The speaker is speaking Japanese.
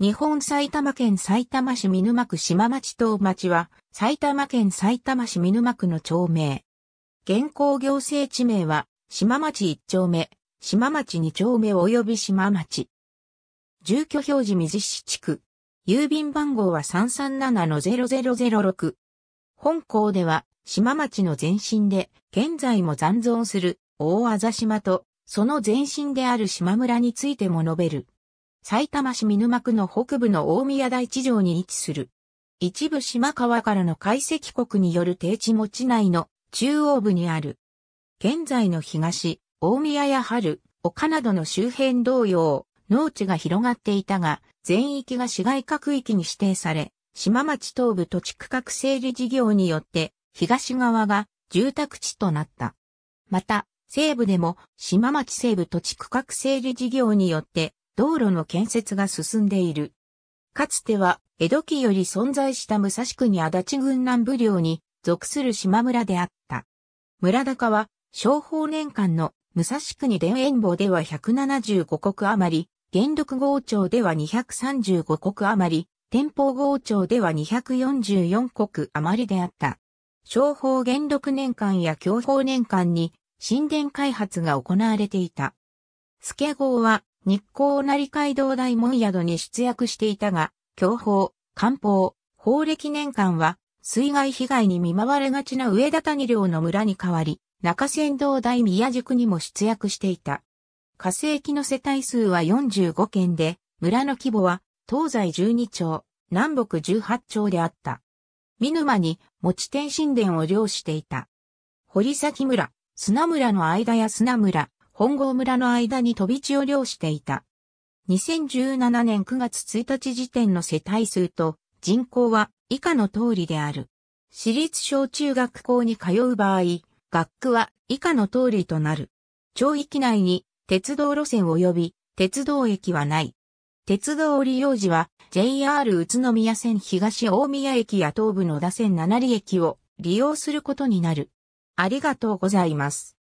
日本埼玉県埼玉市見沼区島町東町は、埼玉県埼玉市見沼区の町名。現行行政地名は、島町1丁目、島町2丁目及び島町。住居表示水市地区。郵便番号は337-0006。本校では、島町の前身で、現在も残存する、大あざ島と、その前身である島村についても述べる。埼玉市見沼区の北部の大宮台地上に位置する。一部島川からの解析国による低地持ち内の中央部にある。現在の東、大宮や春、丘などの周辺同様、農地が広がっていたが、全域が市街各域に指定され、島町東部土地区画整理事業によって、東側が住宅地となった。また、西部でも島町西部土地区画整理事業によって道路の建設が進んでいる。かつては、江戸期より存在した武蔵国足立軍南部領に属する島村であった。村高は、商法年間の武蔵国田園坊では175国余り、元禄号町では235国余り、天保号町では244国余りであった。商法元禄年間や享保年間に神殿開発が行われていた。助号は日光成街道大門宿に出役していたが、教法、官報、法暦年間は、水害被害に見舞われがちな上田谷寮の村に代わり、中山道大宮宿にも出役していた。火星期の世帯数は45件で、村の規模は東西12町、南北18町であった。見沼に持ち天神殿を領していた。堀崎村、砂村の間や砂村、本郷村の間に飛び地を漁していた。2017年9月1日時点の世帯数と人口は以下の通りである。私立小中学校に通う場合、学区は以下の通りとなる。町域内に鉄道路線及び鉄道駅はない。鉄道利用時は JR 宇都宮線東大宮駅や東部野田線七里駅を利用することになる。ありがとうございます。